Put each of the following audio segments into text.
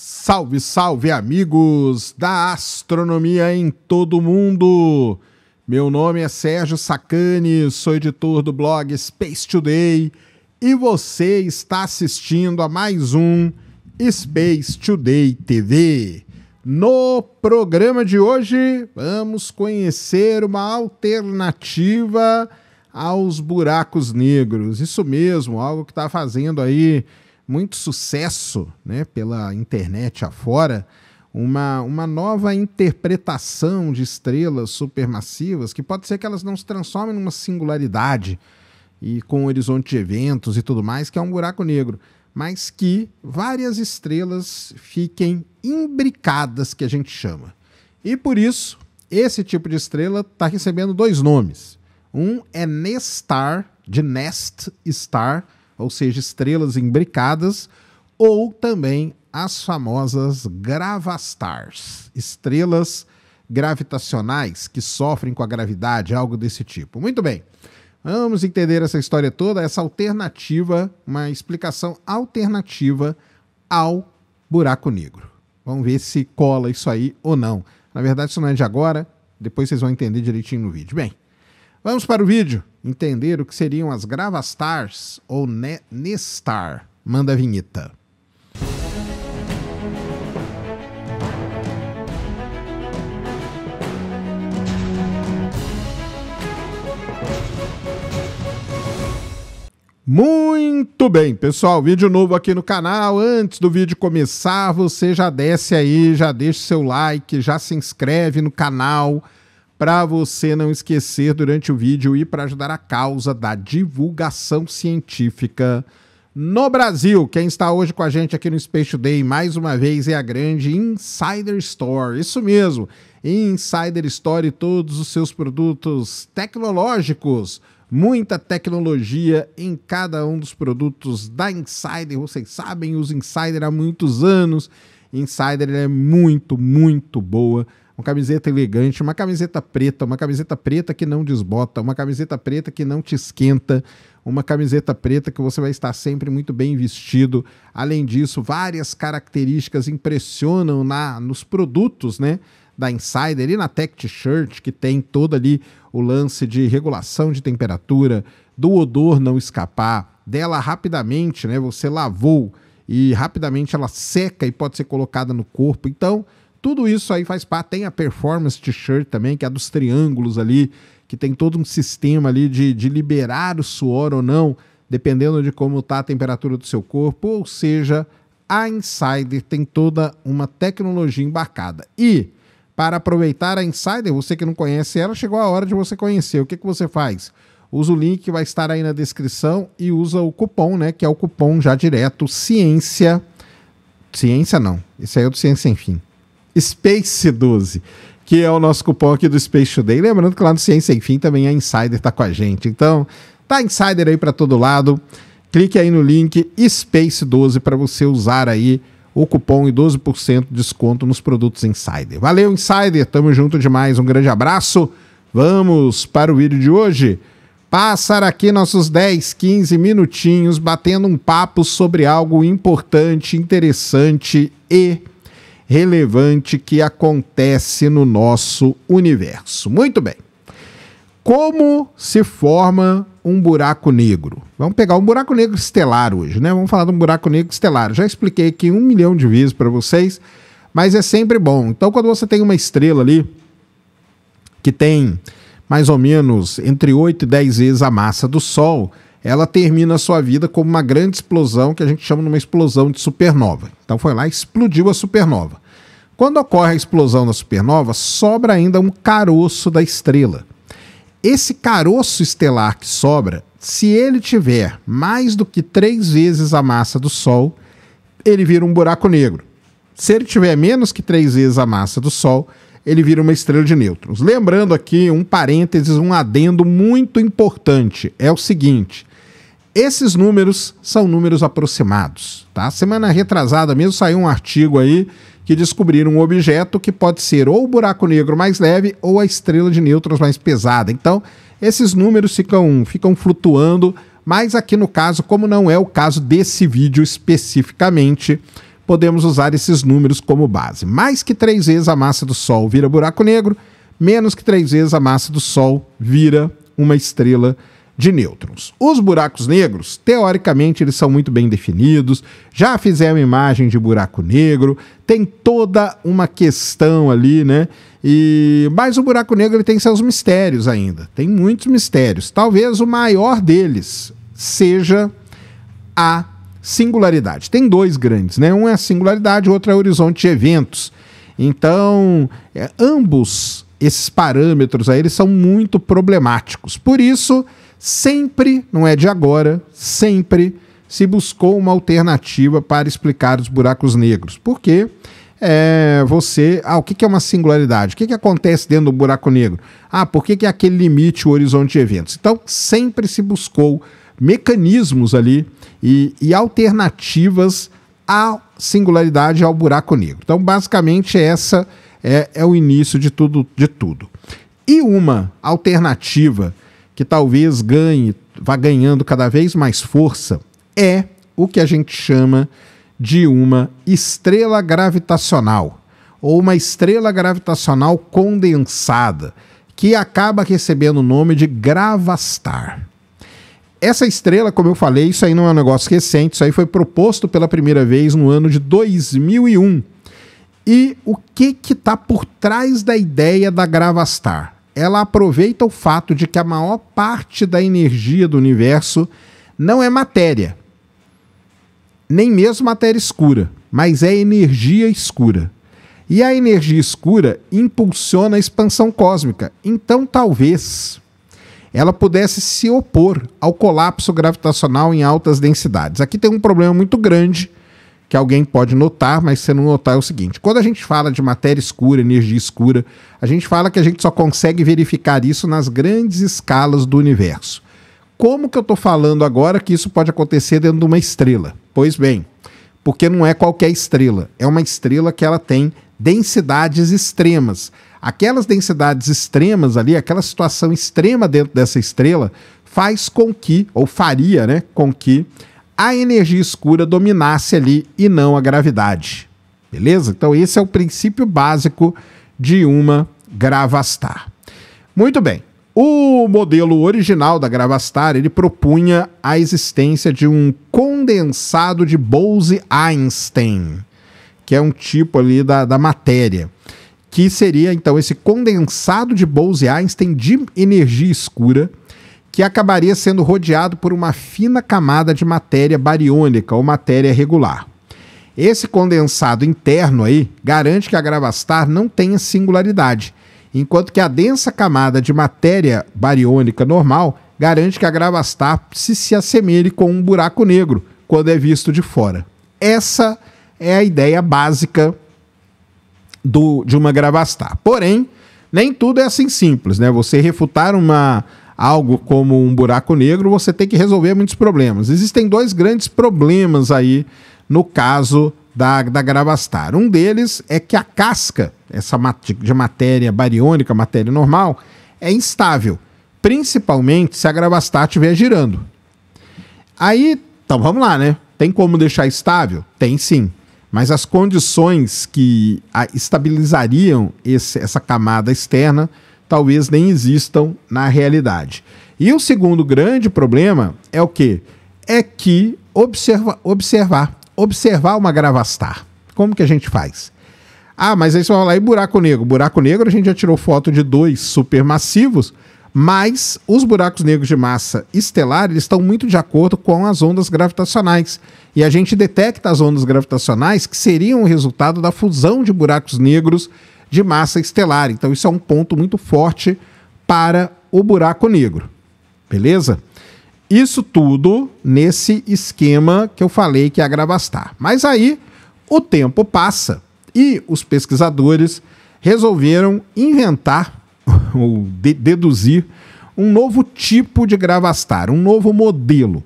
Salve, salve, amigos da astronomia em todo o mundo! Meu nome é Sérgio Sacani, sou editor do blog Space Today e você está assistindo a mais um Space Today TV. No programa de hoje, vamos conhecer uma alternativa aos buracos negros. Isso mesmo, algo que está fazendo aí muito sucesso né, pela internet afora uma, uma nova interpretação de estrelas supermassivas, que pode ser que elas não se transformem numa singularidade e com um horizonte de eventos e tudo mais, que é um buraco negro, mas que várias estrelas fiquem imbricadas, que a gente chama. E por isso, esse tipo de estrela está recebendo dois nomes. Um é Nestar, de Nest Star, ou seja, estrelas embricadas, ou também as famosas gravastars, estrelas gravitacionais que sofrem com a gravidade, algo desse tipo. Muito bem. Vamos entender essa história toda, essa alternativa, uma explicação alternativa ao buraco negro. Vamos ver se cola isso aí ou não. Na verdade, isso não é de agora, depois vocês vão entender direitinho no vídeo. Bem, Vamos para o vídeo entender o que seriam as Gravastars ou ne Nestar. Manda a vinheta. Muito bem, pessoal, vídeo novo aqui no canal. Antes do vídeo começar, você já desce aí, já deixa seu like, já se inscreve no canal para você não esquecer durante o vídeo e para ajudar a causa da divulgação científica no Brasil. Quem está hoje com a gente aqui no Space Day mais uma vez, é a grande Insider Store. Isso mesmo, Insider Store e todos os seus produtos tecnológicos. Muita tecnologia em cada um dos produtos da Insider. Vocês sabem, os Insider há muitos anos. Insider é muito, muito boa uma camiseta elegante, uma camiseta preta, uma camiseta preta que não desbota, uma camiseta preta que não te esquenta, uma camiseta preta que você vai estar sempre muito bem vestido. Além disso, várias características impressionam na nos produtos, né? Da Insider e na Tech T-shirt, que tem todo ali o lance de regulação de temperatura, do odor não escapar, dela rapidamente, né? Você lavou e rapidamente ela seca e pode ser colocada no corpo. Então, tudo isso aí faz parte. Tem a performance t-shirt também, que é a dos triângulos ali, que tem todo um sistema ali de, de liberar o suor ou não, dependendo de como está a temperatura do seu corpo. Ou seja, a Insider tem toda uma tecnologia embarcada. E para aproveitar a Insider, você que não conhece ela, chegou a hora de você conhecer. O que, que você faz? Usa o link que vai estar aí na descrição e usa o cupom, né? Que é o cupom já direto Ciência. Ciência não. Esse aí é o do Ciência Sem Fim. Space 12 que é o nosso cupom aqui do Space Today. Lembrando que lá no Ciência Sem Fim também a Insider está com a gente. Então, tá Insider aí para todo lado. Clique aí no link Space12 para você usar aí o cupom e 12% de desconto nos produtos Insider. Valeu, Insider. Tamo junto demais. Um grande abraço. Vamos para o vídeo de hoje. Passar aqui nossos 10, 15 minutinhos batendo um papo sobre algo importante, interessante e relevante que acontece no nosso universo. Muito bem. Como se forma um buraco negro? Vamos pegar um buraco negro estelar hoje, né? Vamos falar de um buraco negro estelar. Já expliquei aqui um milhão de vezes para vocês, mas é sempre bom. Então, quando você tem uma estrela ali que tem mais ou menos entre 8 e 10 vezes a massa do Sol, ela termina a sua vida como uma grande explosão, que a gente chama de uma explosão de supernova. Então foi lá, explodiu a supernova. Quando ocorre a explosão da supernova, sobra ainda um caroço da estrela. Esse caroço estelar que sobra, se ele tiver mais do que três vezes a massa do Sol, ele vira um buraco negro. Se ele tiver menos que três vezes a massa do Sol, ele vira uma estrela de nêutrons. Lembrando aqui um parênteses, um adendo muito importante: é o seguinte. Esses números são números aproximados, tá? Semana retrasada mesmo saiu um artigo aí que descobriram um objeto que pode ser ou o buraco negro mais leve ou a estrela de nêutrons mais pesada. Então, esses números ficam, ficam flutuando, mas aqui no caso, como não é o caso desse vídeo especificamente, podemos usar esses números como base. Mais que três vezes a massa do Sol vira buraco negro, menos que três vezes a massa do Sol vira uma estrela de nêutrons. Os buracos negros, teoricamente, eles são muito bem definidos, já fizeram imagem de buraco negro, tem toda uma questão ali, né? E mas o buraco negro ele tem seus mistérios ainda. Tem muitos mistérios. Talvez o maior deles seja a singularidade. Tem dois grandes, né? Um é a singularidade, o outro é o horizonte de eventos. Então, é, ambos esses parâmetros aí eles são muito problemáticos. Por isso, Sempre, não é de agora, sempre se buscou uma alternativa para explicar os buracos negros. Porque é, você. Ah, o que, que é uma singularidade? O que, que acontece dentro do buraco negro? Ah, por que, que é aquele limite o horizonte de eventos? Então, sempre se buscou mecanismos ali e, e alternativas à singularidade ao buraco negro. Então, basicamente, essa é, é o início de tudo, de tudo. E uma alternativa que talvez ganhe, vá ganhando cada vez mais força, é o que a gente chama de uma estrela gravitacional ou uma estrela gravitacional condensada, que acaba recebendo o nome de Gravastar. Essa estrela, como eu falei, isso aí não é um negócio recente, isso aí foi proposto pela primeira vez no ano de 2001. E o que que tá por trás da ideia da Gravastar? ela aproveita o fato de que a maior parte da energia do universo não é matéria, nem mesmo matéria escura, mas é energia escura. E a energia escura impulsiona a expansão cósmica. Então, talvez ela pudesse se opor ao colapso gravitacional em altas densidades. Aqui tem um problema muito grande que alguém pode notar, mas se não notar é o seguinte: quando a gente fala de matéria escura, energia escura, a gente fala que a gente só consegue verificar isso nas grandes escalas do universo. Como que eu estou falando agora que isso pode acontecer dentro de uma estrela? Pois bem, porque não é qualquer estrela, é uma estrela que ela tem densidades extremas. Aquelas densidades extremas ali, aquela situação extrema dentro dessa estrela, faz com que, ou faria, né, com que a energia escura dominasse ali e não a gravidade. Beleza? Então, esse é o princípio básico de uma Gravastar. Muito bem. O modelo original da Gravastar ele propunha a existência de um condensado de Bose-Einstein, que é um tipo ali da, da matéria, que seria então esse condensado de Bose-Einstein de energia escura que acabaria sendo rodeado por uma fina camada de matéria bariônica ou matéria regular. Esse condensado interno aí garante que a gravastar não tenha singularidade, enquanto que a densa camada de matéria bariônica normal garante que a gravastar se, se assemelhe com um buraco negro quando é visto de fora. Essa é a ideia básica do, de uma gravastar. Porém, nem tudo é assim simples, né? Você refutar uma algo como um buraco negro, você tem que resolver muitos problemas. Existem dois grandes problemas aí no caso da, da Gravastar. Um deles é que a casca, essa de matéria bariônica, matéria normal, é instável, principalmente se a Gravastar estiver girando. Aí, então vamos lá, né? Tem como deixar estável? Tem sim. Mas as condições que estabilizariam esse, essa camada externa talvez nem existam na realidade. E o segundo grande problema é o que? É que observa, observar, observar uma gravastar. Como que a gente faz? Ah, mas aí você vai lá e buraco negro. Buraco negro a gente já tirou foto de dois supermassivos, mas os buracos negros de massa estelar eles estão muito de acordo com as ondas gravitacionais. E a gente detecta as ondas gravitacionais que seriam o resultado da fusão de buracos negros de massa estelar. Então, isso é um ponto muito forte para o buraco negro. Beleza? Isso tudo nesse esquema que eu falei que é gravastar. Mas aí o tempo passa e os pesquisadores resolveram inventar ou de deduzir um novo tipo de gravastar, um novo modelo.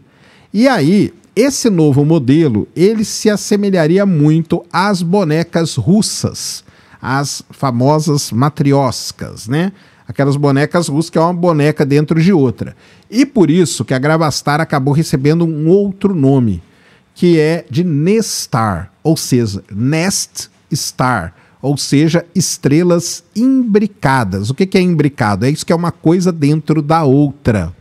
E aí, esse novo modelo, ele se assemelharia muito às bonecas russas as famosas matrioscas, né? Aquelas bonecas russas que é uma boneca dentro de outra. E por isso que a Gravastar acabou recebendo um outro nome, que é de Nestar, ou seja, Nest Star, ou seja, estrelas imbricadas. O que, que é imbricado? É isso que é uma coisa dentro da outra.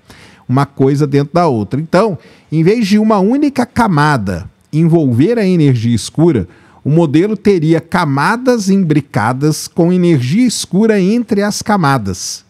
Uma coisa dentro da outra. Então, em vez de uma única camada envolver a energia escura, o modelo teria camadas imbricadas com energia escura entre as camadas.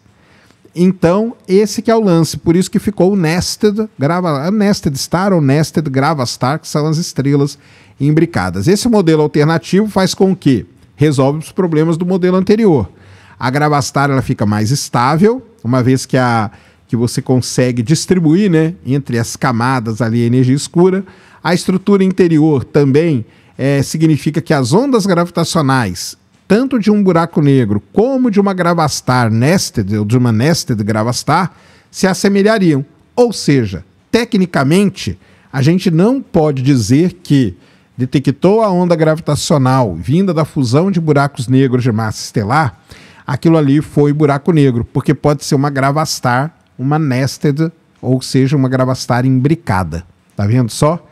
Então, esse que é o lance. Por isso que ficou o Nested, grava, é Nested Star ou Nested Gravastar, que são as estrelas imbricadas. Esse modelo alternativo faz com que resolve os problemas do modelo anterior. A Gravastar ela fica mais estável, uma vez que, a, que você consegue distribuir né, entre as camadas ali a energia escura. A estrutura interior também é, significa que as ondas gravitacionais, tanto de um buraco negro como de uma gravastar nested, ou de uma nested gravastar, se assemelhariam. Ou seja, tecnicamente, a gente não pode dizer que detectou a onda gravitacional vinda da fusão de buracos negros de massa estelar, aquilo ali foi buraco negro, porque pode ser uma gravastar, uma nested, ou seja, uma gravastar imbricada. Tá vendo só?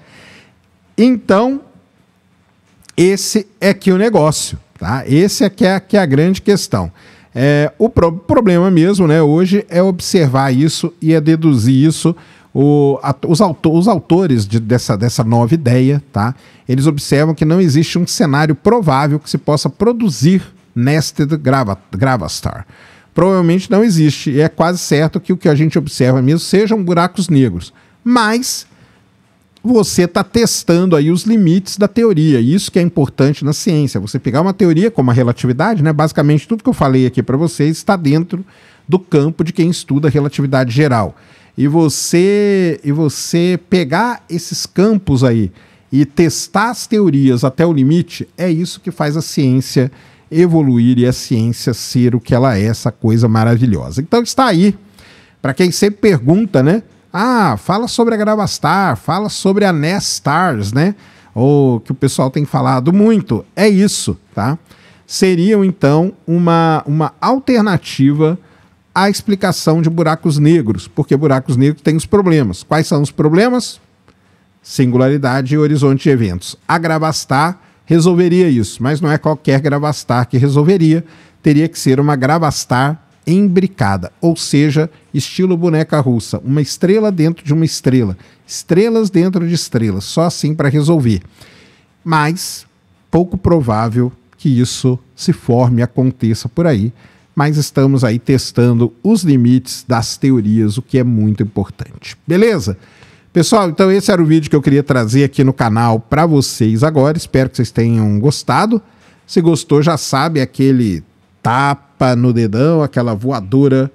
Então, esse é que o negócio, tá? Esse é que é, que é a grande questão. É, o pro problema mesmo, né, hoje, é observar isso e é deduzir isso. O, a, os, auto os, autores de, dessa, dessa nova ideia, tá? Eles observam que não existe um cenário provável que se possa produzir nested grava, Gravastar. Provavelmente não existe, e é quase certo que o que a gente observa mesmo sejam buracos negros. Mas você está testando aí os limites da teoria. Isso que é importante na ciência. Você pegar uma teoria como a relatividade, né? Basicamente tudo que eu falei aqui para vocês está dentro do campo de quem estuda a relatividade geral. E você e você pegar esses campos aí e testar as teorias até o limite, é isso que faz a ciência evoluir e a ciência ser o que ela é, essa coisa maravilhosa. Então está aí para quem sempre pergunta, né? Ah, fala sobre a Gravastar, fala sobre a Nestars, né? Ou que o pessoal tem falado muito. É isso, tá? Seriam então uma, uma alternativa à explicação de buracos negros, porque buracos negros têm os problemas. Quais são os problemas? Singularidade e horizonte de eventos. A Gravastar resolveria isso, mas não é qualquer Gravastar que resolveria, teria que ser uma Gravastar embricada, ou seja, estilo boneca russa, uma estrela dentro de uma estrela, estrelas dentro de estrelas, só assim para resolver. Mas pouco provável que isso se forme, aconteça por aí, mas estamos aí testando os limites das teorias, o que é muito importante. Beleza? Pessoal, então esse era o vídeo que eu queria trazer aqui no canal para vocês agora. Espero que vocês tenham gostado. Se gostou, já sabe aquele tapa tapa no dedão, aquela voadora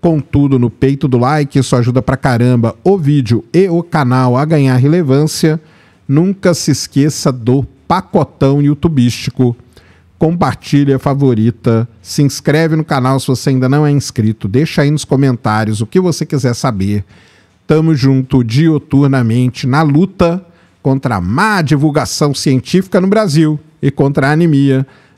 com tudo no peito do like. Isso ajuda pra caramba o vídeo e o canal a ganhar relevância. Nunca se esqueça do pacotão youtubístico. Compartilha, favorita, se inscreve no canal se você ainda não é inscrito. Deixa aí nos comentários o que você quiser saber. Tamo junto dioturnamente na luta contra a má divulgação científica no Brasil e contra a anemia